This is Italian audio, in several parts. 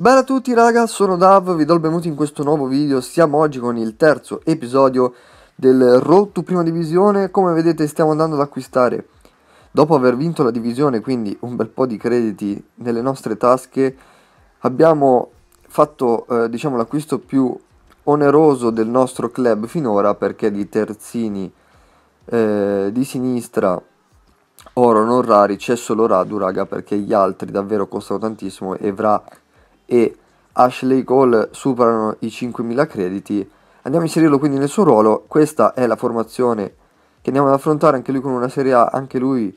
Bella a tutti raga, sono Dav, vi do il benvenuto in questo nuovo video, siamo oggi con il terzo episodio del Road to Prima Divisione, come vedete stiamo andando ad acquistare, dopo aver vinto la divisione, quindi un bel po' di crediti nelle nostre tasche, abbiamo fatto eh, diciamo l'acquisto più oneroso del nostro club finora perché di terzini eh, di sinistra oro non rari c'è solo Radu raga perché gli altri davvero costano tantissimo e Vra e Ashley Cole superano i 5.000 crediti, andiamo a inserirlo quindi nel suo ruolo, questa è la formazione che andiamo ad affrontare anche lui con una Serie A, anche lui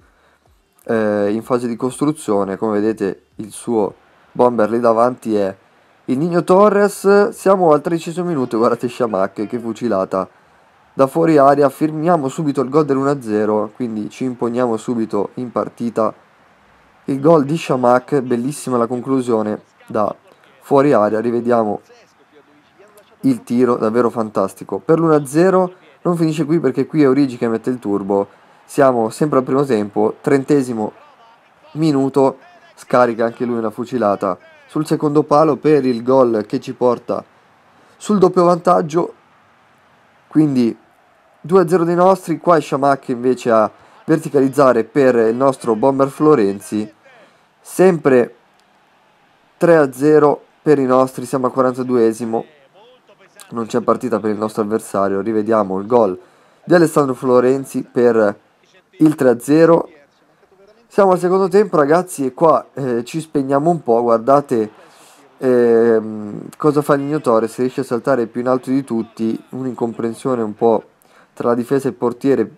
eh, in fase di costruzione, come vedete il suo bomber lì davanti è il Nino Torres, siamo al tredicesimo minuto, guardate Shamak che fucilata da fuori aria, firmiamo subito il gol dell'1-0, quindi ci imponiamo subito in partita il gol di Shamak, bellissima la conclusione da fuori aria rivediamo il tiro davvero fantastico per l'1-0 non finisce qui perché qui è Origi che mette il turbo siamo sempre al primo tempo trentesimo minuto scarica anche lui una fucilata sul secondo palo per il gol che ci porta sul doppio vantaggio quindi 2-0 dei nostri qua è Shamak invece a verticalizzare per il nostro bomber Florenzi sempre 3-0 a per i nostri, siamo al 42esimo, non c'è partita per il nostro avversario, rivediamo il gol di Alessandro Florenzi per il 3-0. a Siamo al secondo tempo ragazzi e qua eh, ci spegniamo un po', guardate eh, cosa fa il Nino se riesce a saltare più in alto di tutti, un'incomprensione un po' tra la difesa e il portiere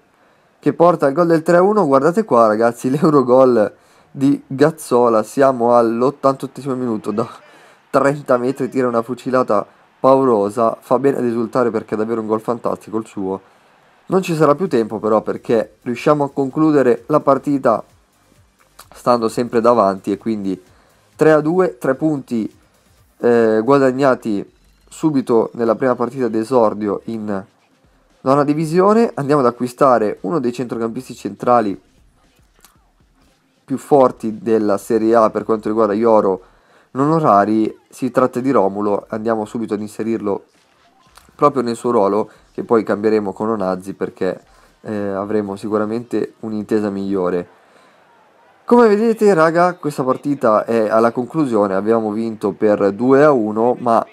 che porta al gol del 3-1, a guardate qua ragazzi l'Eurogol di Gazzola. Siamo all'88 minuto, da 30 metri tira una fucilata paurosa. Fa bene ad esultare perché è davvero un gol fantastico il suo. Non ci sarà più tempo però perché riusciamo a concludere la partita stando sempre davanti e quindi 3 a 2, 3 punti eh, guadagnati subito nella prima partita d'esordio in nona divisione. Andiamo ad acquistare uno dei centrocampisti centrali più forti della Serie A per quanto riguarda gli oro non orari, si tratta di Romulo, andiamo subito ad inserirlo proprio nel suo ruolo che poi cambieremo con Onazzi perché eh, avremo sicuramente un'intesa migliore. Come vedete raga questa partita è alla conclusione, abbiamo vinto per 2 a 1 ma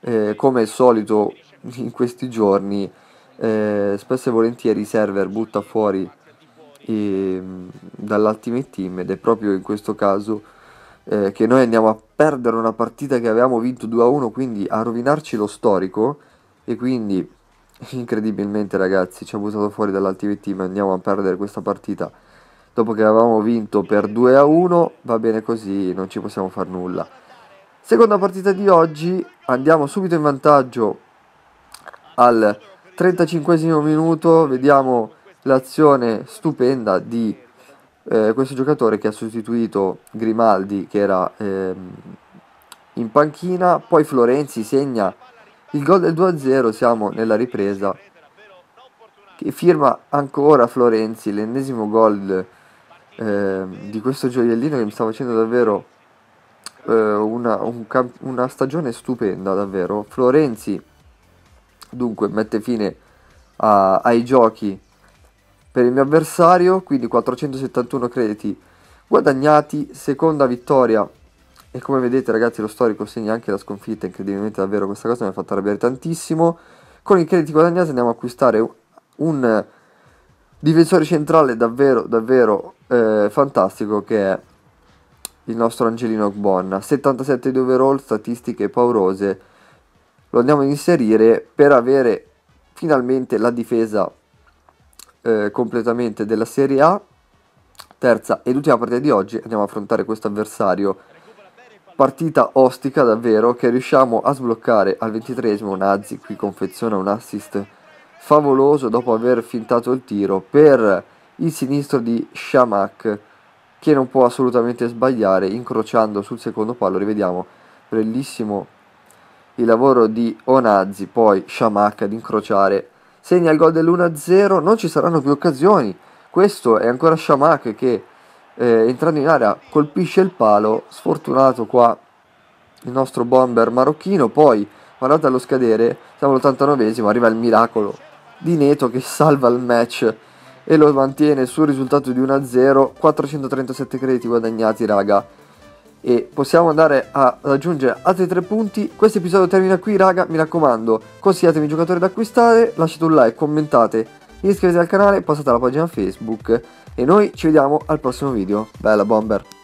eh, come al solito in questi giorni eh, spesso e volentieri i server butta fuori e, dall'Ultimate Team ed è proprio in questo caso eh, che noi andiamo a perdere una partita che avevamo vinto 2-1 quindi a rovinarci lo storico e quindi incredibilmente ragazzi ci ha buttato fuori dall'Ultimate Team e andiamo a perdere questa partita dopo che avevamo vinto per 2-1 va bene così non ci possiamo far nulla seconda partita di oggi andiamo subito in vantaggio al 35 minuto vediamo l'azione stupenda di eh, questo giocatore che ha sostituito Grimaldi che era ehm, in panchina, poi Florenzi segna il gol del 2-0, siamo nella ripresa che firma ancora Florenzi l'ennesimo gol eh, di questo gioiellino che mi sta facendo davvero eh, una, un una stagione stupenda davvero. Florenzi dunque mette fine a, ai giochi per il mio avversario, quindi 471 crediti guadagnati, seconda vittoria e come vedete ragazzi lo storico segna anche la sconfitta, incredibilmente davvero questa cosa mi ha fatto arrabbiare tantissimo. Con i crediti guadagnati andiamo a acquistare un difensore centrale davvero davvero eh, fantastico che è il nostro Angelino Bonna, 77 di overall, statistiche paurose. Lo andiamo ad inserire per avere finalmente la difesa eh, completamente della Serie A. Terza ed ultima partita di oggi, andiamo a affrontare questo avversario. Partita ostica davvero che riusciamo a sbloccare al ventitresimo. Nazi qui confeziona un assist favoloso dopo aver fintato il tiro per il sinistro di Shamak che non può assolutamente sbagliare incrociando sul secondo palo rivediamo bellissimo il lavoro di Onazzi poi Shamak ad incrociare segna il gol dell'1-0, non ci saranno più occasioni. Questo è ancora Sciamac che eh, entrando in area colpisce il palo, sfortunato qua il nostro bomber marocchino, poi guardate allo scadere, siamo all'89esimo, arriva il miracolo di Neto che salva il match e lo mantiene sul risultato di 1-0, 437 crediti guadagnati raga e possiamo andare a raggiungere altri tre punti. Questo episodio termina qui, raga, mi raccomando, consigliatemi giocatori da acquistare, lasciate un like, commentate, iscrivetevi al canale, passate alla pagina Facebook e noi ci vediamo al prossimo video. Bella bomber!